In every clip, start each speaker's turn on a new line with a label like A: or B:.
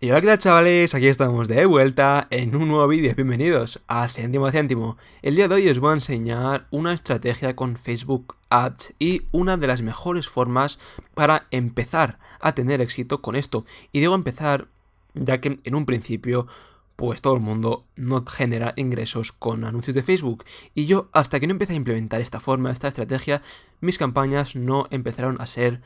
A: Y hola, ¿qué tal chavales? Aquí estamos de vuelta en un nuevo vídeo. Bienvenidos a Céntimo a Céntimo. El día de hoy os voy a enseñar una estrategia con Facebook Ads y una de las mejores formas para empezar a tener éxito con esto. Y digo empezar ya que en un principio pues todo el mundo no genera ingresos con anuncios de Facebook. Y yo hasta que no empecé a implementar esta forma, esta estrategia, mis campañas no empezaron a ser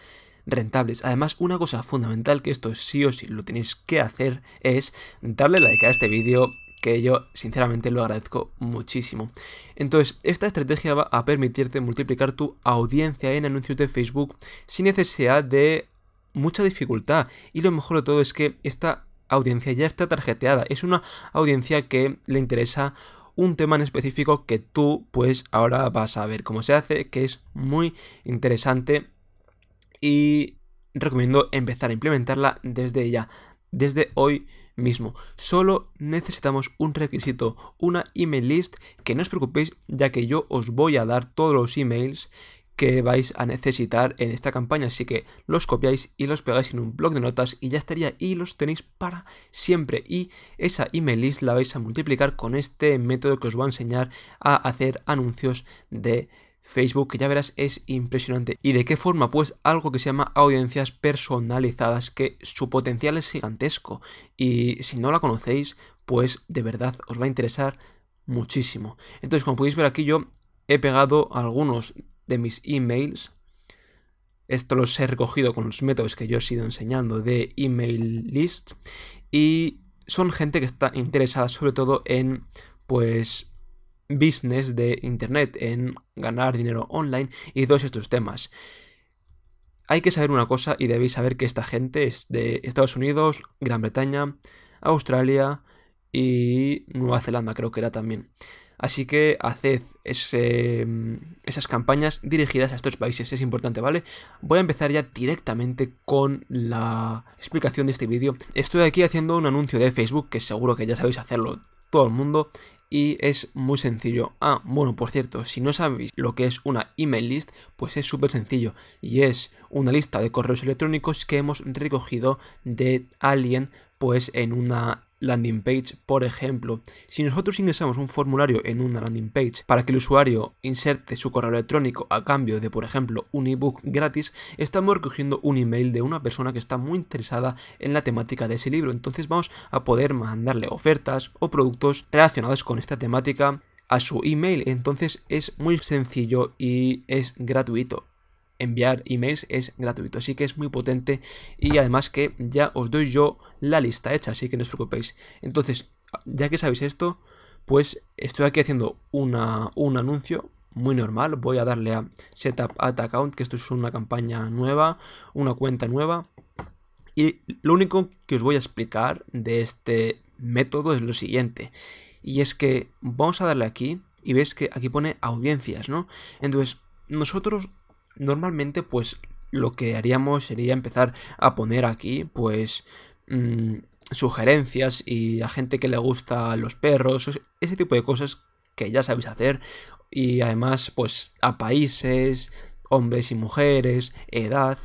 A: rentables. Además, una cosa fundamental que esto sí o sí lo tenéis que hacer es darle like a este vídeo, que yo sinceramente lo agradezco muchísimo. Entonces, esta estrategia va a permitirte multiplicar tu audiencia en anuncios de Facebook sin necesidad de mucha dificultad. Y lo mejor de todo es que esta audiencia ya está tarjeteada. Es una audiencia que le interesa un tema en específico que tú pues ahora vas a ver cómo se hace, que es muy interesante y recomiendo empezar a implementarla desde ya, desde hoy mismo. Solo necesitamos un requisito, una email list, que no os preocupéis ya que yo os voy a dar todos los emails que vais a necesitar en esta campaña, así que los copiáis y los pegáis en un blog de notas y ya estaría y los tenéis para siempre y esa email list la vais a multiplicar con este método que os voy a enseñar a hacer anuncios de Facebook, que ya verás es impresionante. ¿Y de qué forma? Pues algo que se llama audiencias personalizadas, que su potencial es gigantesco. Y si no la conocéis, pues de verdad os va a interesar muchísimo. Entonces, como podéis ver aquí, yo he pegado algunos de mis emails. Esto los he recogido con los métodos que yo he sido enseñando de email list. Y son gente que está interesada sobre todo en, pues, business de Internet, en ganar dinero online y todos estos temas. Hay que saber una cosa y debéis saber que esta gente es de Estados Unidos, Gran Bretaña, Australia y Nueva Zelanda creo que era también. Así que haced ese, esas campañas dirigidas a estos países, es importante, ¿vale? Voy a empezar ya directamente con la explicación de este vídeo. Estoy aquí haciendo un anuncio de Facebook, que seguro que ya sabéis hacerlo todo el mundo, y es muy sencillo. Ah, bueno, por cierto, si no sabéis lo que es una email list, pues es súper sencillo y es una lista de correos electrónicos que hemos recogido de alguien pues en una landing page, por ejemplo, si nosotros ingresamos un formulario en una landing page para que el usuario inserte su correo electrónico a cambio de, por ejemplo, un ebook gratis, estamos recogiendo un email de una persona que está muy interesada en la temática de ese libro. Entonces vamos a poder mandarle ofertas o productos relacionados con esta temática a su email. Entonces es muy sencillo y es gratuito enviar emails es gratuito, así que es muy potente y además que ya os doy yo la lista hecha, así que no os preocupéis. Entonces, ya que sabéis esto, pues estoy aquí haciendo un anuncio muy normal, voy a darle a Setup Ad Account, que esto es una campaña nueva, una cuenta nueva. Y lo único que os voy a explicar de este método es lo siguiente. Y es que vamos a darle aquí y veis que aquí pone audiencias, ¿no? Entonces, nosotros Normalmente, pues lo que haríamos sería empezar a poner aquí, pues, mm, sugerencias y a gente que le gusta los perros, ese tipo de cosas que ya sabéis hacer. Y además, pues, a países, hombres y mujeres, edad.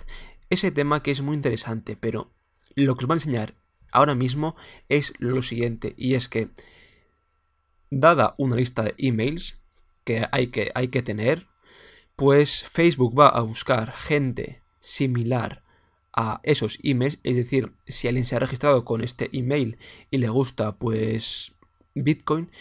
A: Ese tema que es muy interesante, pero lo que os va a enseñar ahora mismo es lo siguiente, y es que, dada una lista de emails que hay que, hay que tener, pues Facebook va a buscar gente similar a esos emails, es decir, si alguien se ha registrado con este email y le gusta pues Bitcoin,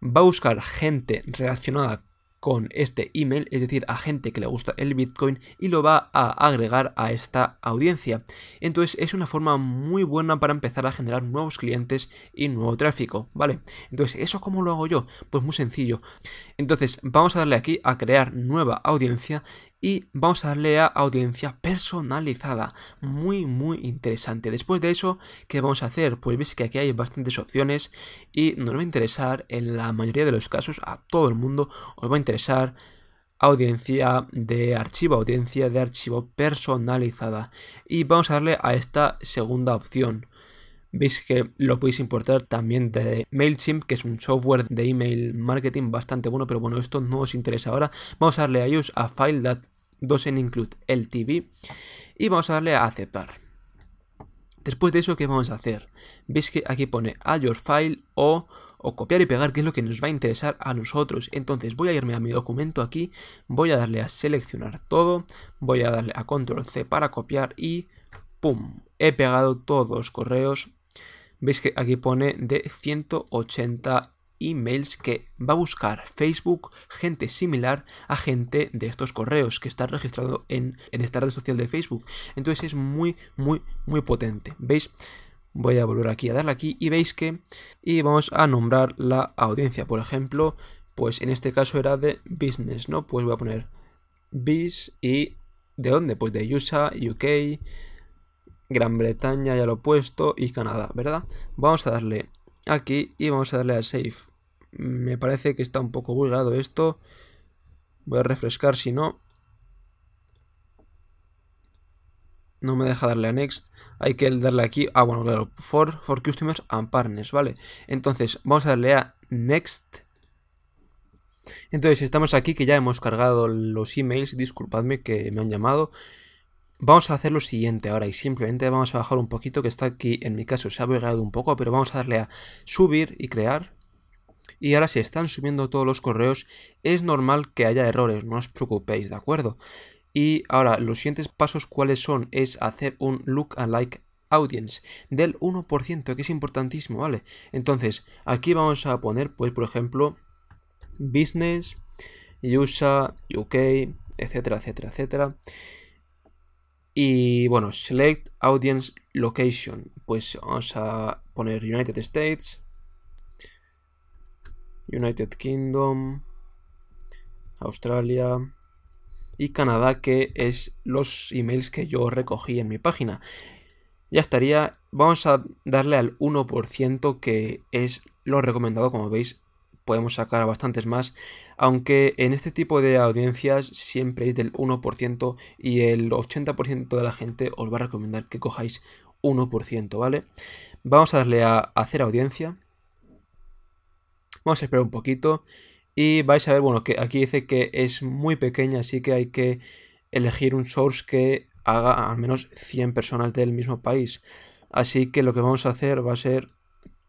A: va a buscar gente relacionada con este email, es decir, a gente que le gusta el Bitcoin y lo va a agregar a esta audiencia. Entonces es una forma muy buena para empezar a generar nuevos clientes y nuevo tráfico, ¿vale? Entonces, ¿eso cómo lo hago yo? Pues muy sencillo. Entonces, vamos a darle aquí a crear nueva audiencia y vamos a darle a audiencia personalizada. Muy, muy interesante. Después de eso, ¿qué vamos a hacer? Pues veis que aquí hay bastantes opciones y nos va a interesar en la mayoría de los casos a todo el mundo. Os va a interesar audiencia de archivo, audiencia de archivo personalizada. Y vamos a darle a esta segunda opción. Veis que lo podéis importar también de MailChimp, que es un software de email marketing bastante bueno, pero bueno, esto no os interesa ahora. Vamos a darle a ellos a File That en include LTV y vamos a darle a aceptar. Después de eso, ¿qué vamos a hacer? Veis que aquí pone add your file o, o copiar y pegar, que es lo que nos va a interesar a nosotros. Entonces voy a irme a mi documento aquí, voy a darle a seleccionar todo, voy a darle a control C para copiar y ¡pum! He pegado todos los correos. Veis que aquí pone de 180 emails que va a buscar Facebook gente similar a gente de estos correos que está registrado en, esta red social de Facebook. Entonces es muy, muy, muy potente. ¿Veis? Voy a volver aquí a darle aquí y veis que... Y vamos a nombrar la audiencia. Por ejemplo, pues en este caso era de business, ¿no? Pues voy a poner biz y... ¿De dónde? Pues de USA, UK, Gran Bretaña, ya lo he puesto, y Canadá, ¿verdad? Vamos a darle aquí y vamos a darle a Save. Me parece que está un poco bugado esto. Voy a refrescar si no. No me deja darle a Next. Hay que darle aquí. a bueno, claro. For, for Customers and Partners, ¿vale? Entonces, vamos a darle a Next. Entonces, estamos aquí que ya hemos cargado los emails. Disculpadme que me han llamado. Vamos a hacer lo siguiente ahora y simplemente vamos a bajar un poquito que está aquí, en mi caso se ha bugado un poco, pero vamos a darle a subir y crear. Y ahora si están subiendo todos los correos, es normal que haya errores, no os preocupéis, ¿de acuerdo? Y ahora, los siguientes pasos cuáles son es hacer un look alike audience del 1%, que es importantísimo, ¿vale? Entonces, aquí vamos a poner, pues, por ejemplo, business, USA, UK, etcétera, etcétera, etcétera. Y bueno, select audience location. Pues vamos a poner United States. United Kingdom, Australia y Canadá, que es los emails que yo recogí en mi página. Ya estaría, vamos a darle al 1% que es lo recomendado, como veis, podemos sacar bastantes más, aunque en este tipo de audiencias siempre es del 1% y el 80% de la gente os va a recomendar que cojáis 1%, ¿vale? Vamos a darle a hacer audiencia Vamos a esperar un poquito y vais a ver, bueno, que aquí dice que es muy pequeña, así que hay que elegir un source que haga al menos 100 personas del mismo país. Así que lo que vamos a hacer va a ser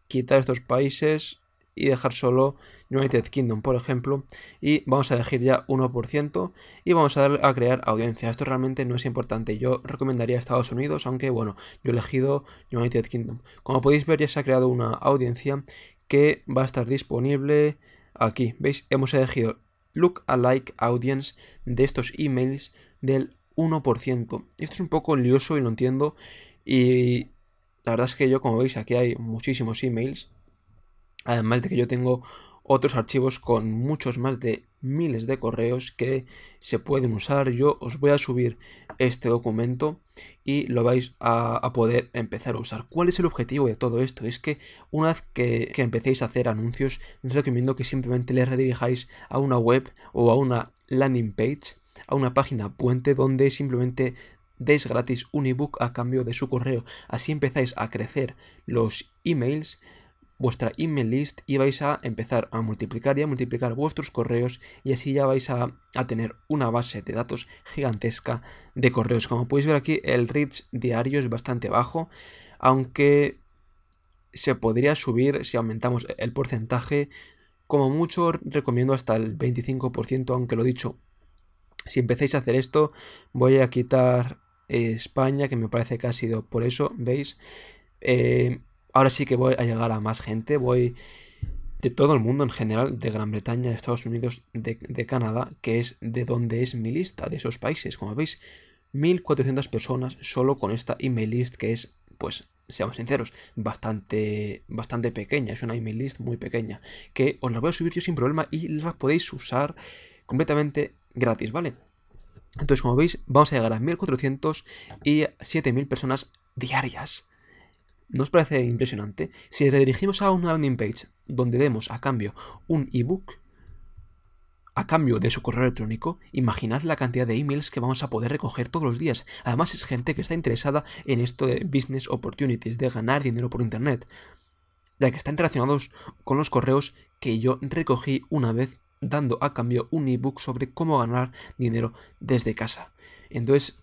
A: quitar estos países y dejar solo United Kingdom, por ejemplo. Y vamos a elegir ya 1% y vamos a darle a crear audiencia. Esto realmente no es importante. Yo recomendaría Estados Unidos, aunque bueno, yo he elegido United Kingdom. Como podéis ver, ya se ha creado una audiencia que va a estar disponible aquí. ¿Veis? Hemos elegido Look Alike Audience de estos emails del 1%. Esto es un poco lioso y lo entiendo. Y la verdad es que yo, como veis, aquí hay muchísimos emails. Además de que yo tengo otros archivos con muchos más de miles de correos que se pueden usar. Yo os voy a subir este documento y lo vais a, poder empezar a usar. ¿Cuál es el objetivo de todo esto? Es que una vez que, empecéis a hacer anuncios, os recomiendo que simplemente le redirijáis a una web o a una landing page, a una página puente donde simplemente des gratis un ebook a cambio de su correo. Así empezáis a crecer los emails vuestra email list y vais a empezar a multiplicar y a multiplicar vuestros correos y así ya vais a, tener una base de datos gigantesca de correos. Como podéis ver aquí el reach diario es bastante bajo, aunque se podría subir si aumentamos el porcentaje. Como mucho recomiendo hasta el 25%, aunque lo dicho, si empecéis a hacer esto voy a quitar eh, España, que me parece que ha sido por eso, ¿veis? Eh, ahora sí que voy a llegar a más gente, voy de todo el mundo en general, de Gran Bretaña, de Estados Unidos, de, Canadá, que es de donde es mi lista, de esos países. Como veis, 1.400 personas solo con esta email list que es, pues, seamos sinceros, bastante, bastante pequeña. Es una email list muy pequeña que os la voy a subir yo sin problema y la podéis usar completamente gratis, ¿vale? Entonces, como veis, vamos a llegar a 1.400 y 7.000 personas diarias. ¿Nos parece impresionante? Si redirigimos a una landing page donde demos a cambio un ebook, a cambio de su correo electrónico, imaginad la cantidad de emails que vamos a poder recoger todos los días. Además es gente que está interesada en esto de business opportunities, de ganar dinero por Internet, ya que están relacionados con los correos que yo recogí una vez dando a cambio un ebook sobre cómo ganar dinero desde casa. Entonces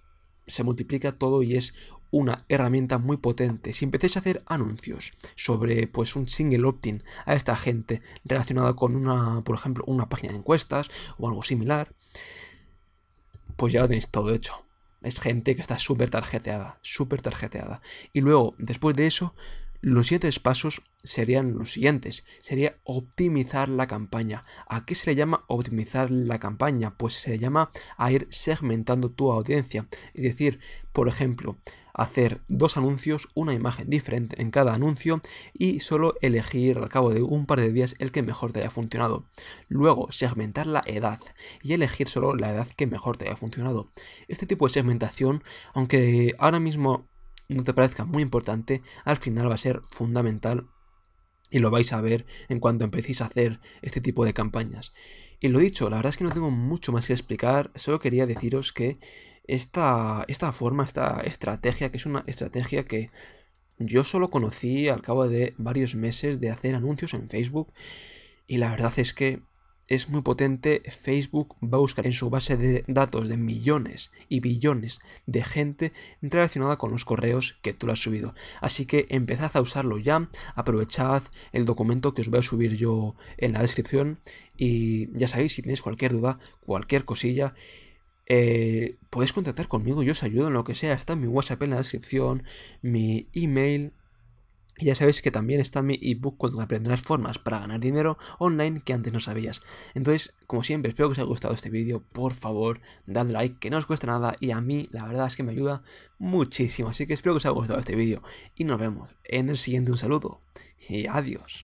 A: se multiplica todo y es una herramienta muy potente. Si empecéis a hacer anuncios sobre pues un single opt-in a esta gente relacionada con una, por ejemplo, una página de encuestas o algo similar, pues ya lo tenéis todo hecho. Es gente que está súper tarjeteada, súper tarjeteada. Y luego, después de eso, los siete pasos serían los siguientes. Sería optimizar la campaña. ¿A qué se le llama optimizar la campaña? Pues se le llama a ir segmentando tu audiencia. Es decir, por ejemplo, hacer dos anuncios, una imagen diferente en cada anuncio y solo elegir al cabo de un par de días el que mejor te haya funcionado. Luego, segmentar la edad y elegir solo la edad que mejor te haya funcionado. Este tipo de segmentación, aunque ahora mismo no te parezca muy importante, al final va a ser fundamental y lo vais a ver en cuanto empecéis a hacer este tipo de campañas. Y lo dicho, la verdad es que no tengo mucho más que explicar, solo quería deciros que esta, esta forma, esta estrategia, que es una estrategia que yo solo conocí al cabo de varios meses de hacer anuncios en Facebook y la verdad es que es muy potente. Facebook va a buscar en su base de datos de millones y billones de gente relacionada con los correos que tú le has subido. Así que empezad a usarlo ya, aprovechad el documento que os voy a subir yo en la descripción y ya sabéis, si tenéis cualquier duda, cualquier cosilla, eh, podéis contactar conmigo, yo os ayudo en lo que sea. Está mi WhatsApp en la descripción, mi email. Y ya sabéis que también está mi ebook cuando aprenderás formas para ganar dinero online que antes no sabías. Entonces, como siempre, espero que os haya gustado este vídeo. Por favor, dadle like, que no os cuesta nada y a mí la verdad es que me ayuda muchísimo. Así que espero que os haya gustado este vídeo y nos vemos en el siguiente. Un saludo y adiós.